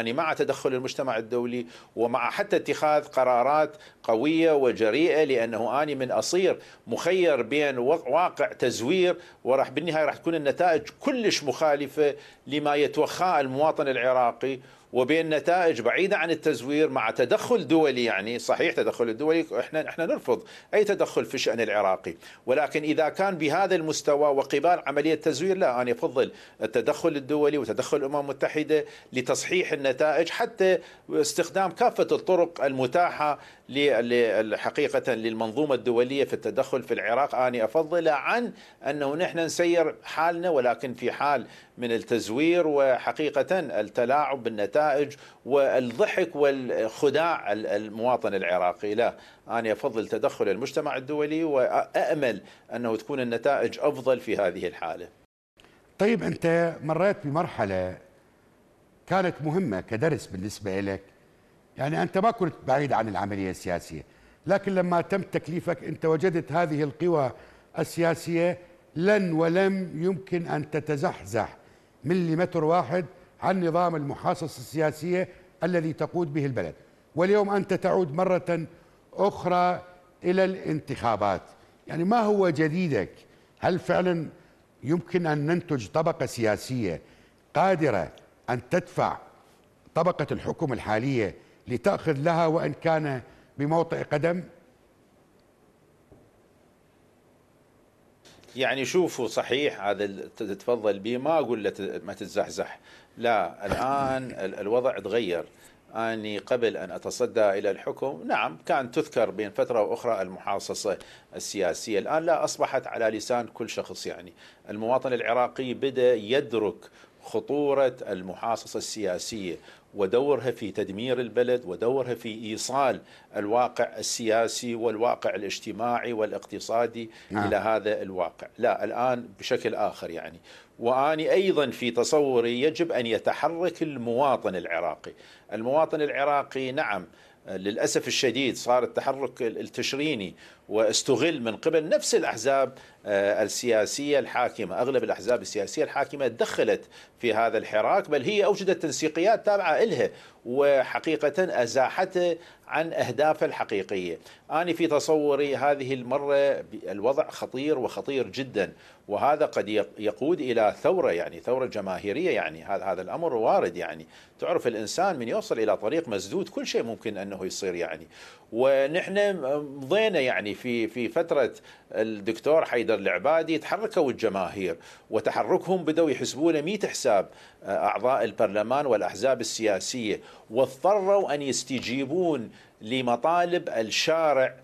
يعني مع تدخل المجتمع الدولي ومع حتى اتخاذ قرارات قوية وجريئة لأنه أنا من أصير مخير بين واقع تزوير وراح بالنهاية راح تكون النتائج كلش مخالفة لما يتوخاه المواطن العراقي وبين نتائج بعيده عن التزوير مع تدخل دولي يعني صحيح تدخل الدولي احنا احنا نرفض اي تدخل في الشان العراقي ولكن اذا كان بهذا المستوى وقبال عمليه تزوير لا انا افضل التدخل الدولي وتدخل الامم المتحده لتصحيح النتائج حتى استخدام كافه الطرق المتاحه حقيقه للمنظومه الدوليه في التدخل في العراق انا افضله عن انه نحن نسير حالنا ولكن في حال من التزوير وحقيقه التلاعب بالنتائج النتائج والضحك والخداع المواطن العراقي لا أنا أفضل تدخل المجتمع الدولي وأأمل أنه تكون النتائج أفضل في هذه الحالة طيب أنت مريت بمرحلة كانت مهمة كدرس بالنسبة لك يعني أنت ما كنت بعيد عن العملية السياسية لكن لما تم تكليفك أنت وجدت هذه القوى السياسية لن ولم يمكن أن تتزحزح مليمتر واحد عن نظام المحاصصة السياسية الذي تقود به البلد واليوم أنت تعود مرة أخرى إلى الانتخابات يعني ما هو جديدك هل فعلا يمكن أن ننتج طبقة سياسية قادرة أن تدفع طبقة الحكم الحالية لتأخذ لها وإن كان بموطئ قدم يعني شوفوا صحيح هذا تتفضل به ما اقول له ما تتزحزح لا الان الوضع تغير اني قبل ان اتصدى الى الحكم نعم كان تذكر بين فتره واخرى المحاصصه السياسيه الان لا اصبحت على لسان كل شخص يعني المواطن العراقي بدا يدرك خطورة المحاصصة السياسية ودورها في تدمير البلد ودورها في ايصال الواقع السياسي والواقع الاجتماعي والاقتصادي نعم. الى هذا الواقع، لا الان بشكل اخر يعني، واني ايضا في تصوري يجب ان يتحرك المواطن العراقي، المواطن العراقي نعم للاسف الشديد صار التحرك التشريني واستغل من قبل نفس الاحزاب آه، السياسية الحاكمة أغلب الأحزاب السياسية الحاكمة دخلت في هذا الحراك بل هي أوجدت تنسيقيات تابعة إلها وحقيقة أزاحته عن أهدافه الحقيقية أنا في تصوري هذه المرة الوضع خطير وخطير جدا وهذا قد يقود إلى ثورة يعني ثورة جماهيرية يعني هذا هذا الأمر وارد يعني تعرف الإنسان من يوصل إلى طريق مسدود كل شيء ممكن أنه يصير يعني ونحن مضينا يعني في في فترة الدكتور حيدر الصدر العبادي تحركوا الجماهير وتحركهم بدأوا يحسبون مئة حساب آه، أعضاء البرلمان والأحزاب السياسية واضطروا أن يستجيبون لمطالب الشارع